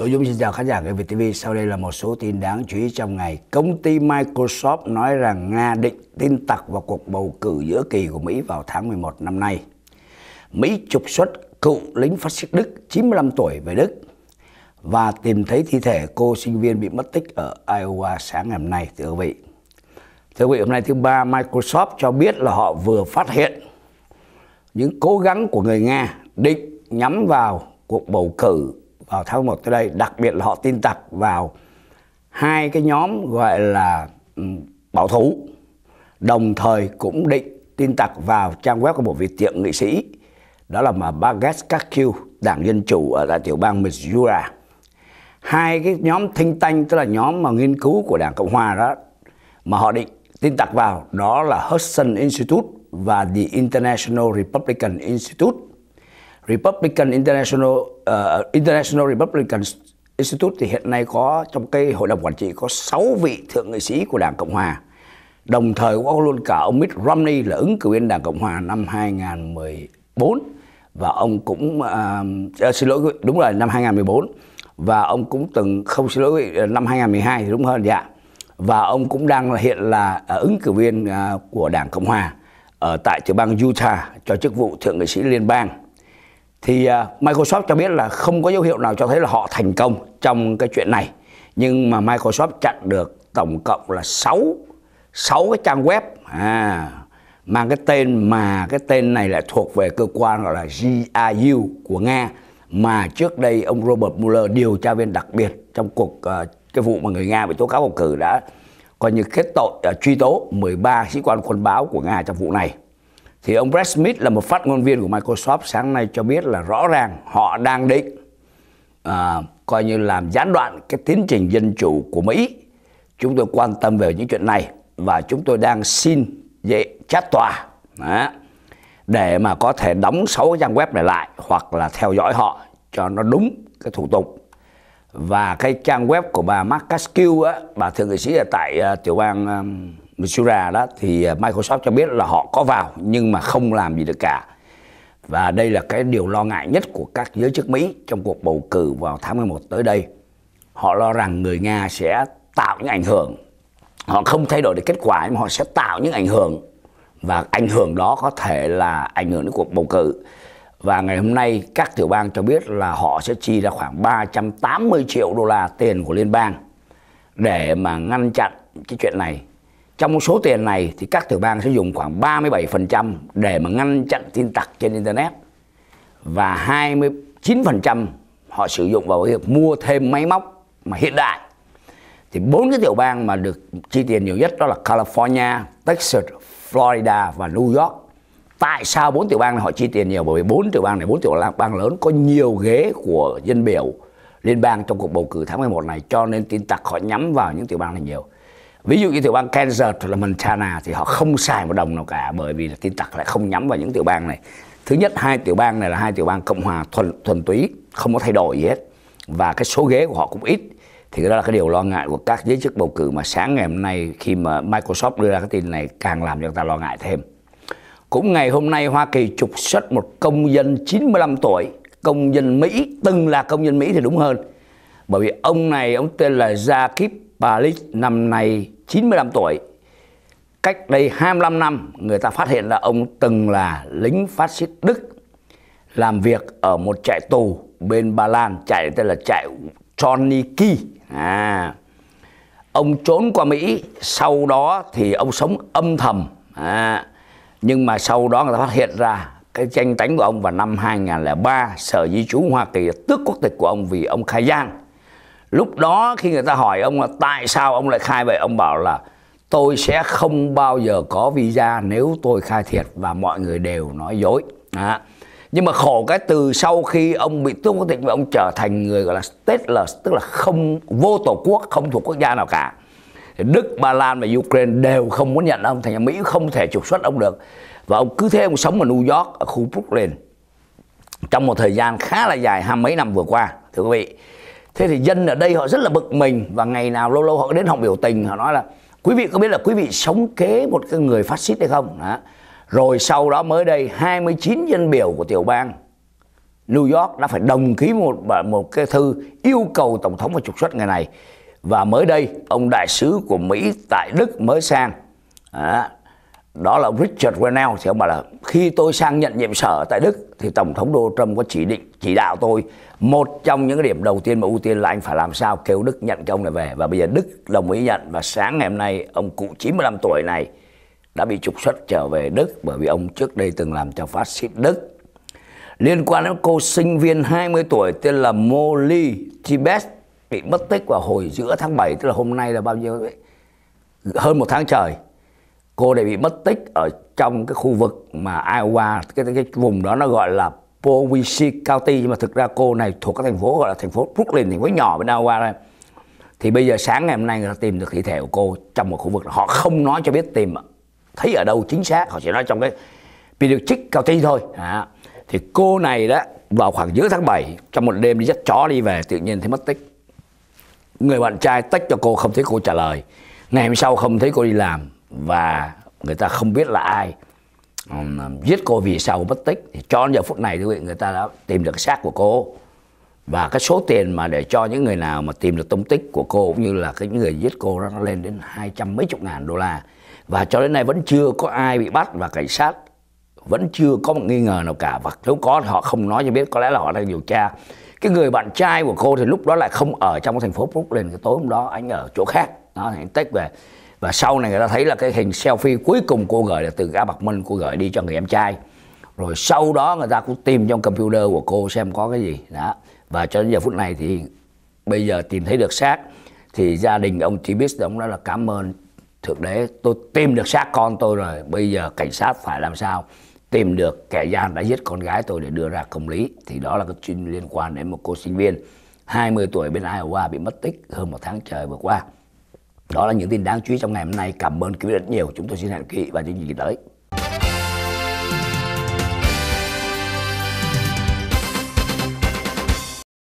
Hữu Dũng xin chào khán giả của VTV. Sau đây là một số tin đáng chú ý trong ngày. Công ty Microsoft nói rằng Nga định tin tặc vào cuộc bầu cử giữa kỳ của Mỹ vào tháng 11 năm nay. Mỹ trục xuất cựu lính phát xít Đức 95 tuổi về Đức và tìm thấy thi thể cô sinh viên bị mất tích ở Iowa sáng ngày hôm nay, thưa quý vị. Thưa quý vị, hôm nay thứ ba, Microsoft cho biết là họ vừa phát hiện những cố gắng của người Nga định nhắm vào cuộc bầu cử ở tháng 1 tới đây đặc biệt là họ tin tặc vào hai cái nhóm gọi là ừ, bảo thủ đồng thời cũng định tin tặc vào trang web của một vị tiệm nghị sĩ đó là mà Bagas Kakyu đảng dân chủ ở tại tiểu bang Missouri hai cái nhóm thinh tanh tức là nhóm mà nghiên cứu của đảng cộng hòa đó mà họ định tin tặc vào đó là Hudson Institute và The International Republican Institute Republican International uh, International Republican Institute thì hiện nay có trong cái hội đồng quản trị có 6 vị thượng nghị sĩ của Đảng Cộng hòa. Đồng thời có luôn cả ông Mitt Romney là ứng cử viên Đảng Cộng hòa năm 2014 và ông cũng uh, xin lỗi đúng rồi năm 2014 và ông cũng từng không xin lỗi ờ, năm 2012 thì đúng hơn dạ. Và ông cũng đang hiện là ứng cử viên uh, của Đảng Cộng hòa ở tại tiểu bang Utah cho chức vụ thượng nghị sĩ liên bang thì à, Microsoft cho biết là không có dấu hiệu nào cho thấy là họ thành công trong cái chuyện này nhưng mà Microsoft chặn được tổng cộng là 6 6 cái trang web à, mang cái tên mà cái tên này lại thuộc về cơ quan gọi là GRU của Nga mà trước đây ông Robert Mueller điều tra viên đặc biệt trong cuộc uh, cái vụ mà người Nga bị tố cáo bầu cử đã coi như kết tội uh, truy tố 13 sĩ quan quân báo của Nga trong vụ này thì ông Brad Smith là một phát ngôn viên của Microsoft sáng nay cho biết là rõ ràng họ đang định à, coi như làm gián đoạn cái tiến trình dân chủ của Mỹ. Chúng tôi quan tâm về những chuyện này và chúng tôi đang xin dễ chát tòa đó, để mà có thể đóng 6 trang web này lại hoặc là theo dõi họ cho nó đúng cái thủ tục và cái trang web của bà Mark Caskill bà thượng nghị sĩ ở tại uh, tiểu bang um, Sura đó thì à, Microsoft cho biết là họ có vào nhưng mà không làm gì được cả. Và đây là cái điều lo ngại nhất của các giới chức Mỹ trong cuộc bầu cử vào tháng 11 tới đây. Họ lo rằng người Nga sẽ tạo những ảnh hưởng. Họ không thay đổi được kết quả nhưng họ sẽ tạo những ảnh hưởng và ảnh hưởng đó có thể là ảnh hưởng đến cuộc bầu cử. Và ngày hôm nay các tiểu bang cho biết là họ sẽ chi ra khoảng 380 triệu đô la tiền của liên bang để mà ngăn chặn cái chuyện này trong số tiền này thì các tiểu bang sẽ dùng khoảng 37% để mà ngăn chặn tin tặc trên internet và 29% họ sử dụng vào việc mua thêm máy móc mà hiện đại. Thì bốn cái tiểu bang mà được chi tiền nhiều nhất đó là California, Texas, Florida và New York. Tại sao bốn tiểu bang này họ chi tiền nhiều? Bởi vì bốn tiểu bang này, bốn tiểu bang lớn có nhiều ghế của dân biểu liên bang trong cuộc bầu cử tháng 11 này cho nên tin tặc họ nhắm vào những tiểu bang này nhiều ví dụ như tiểu bang Kansas hoặc là Montana thì họ không xài một đồng nào cả bởi vì là tin tặc lại không nhắm vào những tiểu bang này thứ nhất hai tiểu bang này là hai tiểu bang cộng hòa thuần thuần túy không có thay đổi gì hết và cái số ghế của họ cũng ít thì đó là cái điều lo ngại của các giới chức bầu cử mà sáng ngày hôm nay khi mà Microsoft đưa ra cái tin này càng làm cho người ta lo ngại thêm. Cũng ngày hôm nay Hoa Kỳ trục xuất một công dân 95 tuổi, công dân Mỹ, từng là công dân Mỹ thì đúng hơn. Bởi vì ông này ông tên là Jakib Bà Lích năm nay 95 tuổi. Cách đây 25 năm, người ta phát hiện là ông từng là lính phát xít Đức làm việc ở một trại tù bên Ba Lan, trại tên là trại Chorniki. À, ông trốn qua Mỹ, sau đó thì ông sống âm thầm. À, nhưng mà sau đó người ta phát hiện ra cái tranh tánh của ông vào năm 2003 Sở Di trú Hoa Kỳ tước quốc tịch của ông vì ông khai gian lúc đó khi người ta hỏi ông là tại sao ông lại khai vậy ông bảo là tôi sẽ không bao giờ có visa nếu tôi khai thiệt và mọi người đều nói dối à. nhưng mà khổ cái từ sau khi ông bị tước quốc tịch và ông trở thành người gọi là stateless tức là không vô tổ quốc không thuộc quốc gia nào cả Đức, Ba Lan và Ukraine đều không muốn nhận ông thành ra Mỹ không thể trục xuất ông được và ông cứ thế ông sống ở New York ở khu Brooklyn trong một thời gian khá là dài hai mấy năm vừa qua thưa quý vị thế thì dân ở đây họ rất là bực mình và ngày nào lâu lâu họ đến họ biểu tình họ nói là quý vị có biết là quý vị sống kế một cái người phát xít hay không đó. rồi sau đó mới đây 29 dân biểu của tiểu bang New York đã phải đồng ký một một cái thư yêu cầu tổng thống phải trục xuất người này và mới đây ông đại sứ của Mỹ tại Đức mới sang à, đó là Richard Grenell thì ông bảo là khi tôi sang nhận nhiệm sở tại Đức thì tổng thống Donald Trump có chỉ định chỉ đạo tôi một trong những cái điểm đầu tiên mà ưu tiên là anh phải làm sao kêu Đức nhận cái ông này về và bây giờ Đức đồng ý nhận và sáng ngày hôm nay ông cụ 95 tuổi này đã bị trục xuất trở về Đức bởi vì ông trước đây từng làm cho phát xít Đức liên quan đến cô sinh viên 20 tuổi tên là Molly Tibet bị mất tích vào hồi giữa tháng 7 tức là hôm nay là bao nhiêu ấy? hơn một tháng trời cô này bị mất tích ở trong cái khu vực mà Iowa cái cái vùng đó nó gọi là Poweshiek County nhưng mà thực ra cô này thuộc cái thành phố gọi là thành phố Brooklyn thành phố nhỏ bên Iowa đây thì bây giờ sáng ngày hôm nay người ta tìm được thi thể của cô trong một khu vực họ không nói cho biết tìm thấy ở đâu chính xác họ chỉ nói trong cái Poweshiek County thôi à, thì cô này đó vào khoảng giữa tháng 7 trong một đêm đi dắt chó đi về tự nhiên thấy mất tích người bạn trai tách cho cô không thấy cô trả lời ngày hôm sau không thấy cô đi làm và người ta không biết là ai à, giết cô vì sao mất tích thì cho đến giờ phút này quý vị người ta đã tìm được xác của cô và cái số tiền mà để cho những người nào mà tìm được tung tích của cô cũng như là cái người giết cô đó, nó lên đến hai trăm mấy chục ngàn đô la và cho đến nay vẫn chưa có ai bị bắt và cảnh sát vẫn chưa có một nghi ngờ nào cả và nếu có thì họ không nói cho biết có lẽ là họ đang điều tra cái người bạn trai của cô thì lúc đó lại không ở trong thành phố Brooklyn cái tối hôm đó anh ở chỗ khác đó anh tách về và sau này người ta thấy là cái hình selfie cuối cùng cô gửi là từ gã bạc minh cô gửi đi cho người em trai rồi sau đó người ta cũng tìm trong computer của cô xem có cái gì đó và cho đến giờ phút này thì bây giờ tìm thấy được xác thì gia đình ông chỉ biết ông nói là cảm ơn thượng đế tôi tìm được xác con tôi rồi bây giờ cảnh sát phải làm sao tìm được kẻ gian đã giết con gái tôi để đưa ra công lý thì đó là cái chuyện liên quan đến một cô sinh viên 20 tuổi bên Iowa bị mất tích hơn một tháng trời vừa qua đó là những tin đáng chú ý trong ngày hôm nay cảm ơn quý vị rất nhiều chúng tôi xin hẹn quý vị vào chương trình tới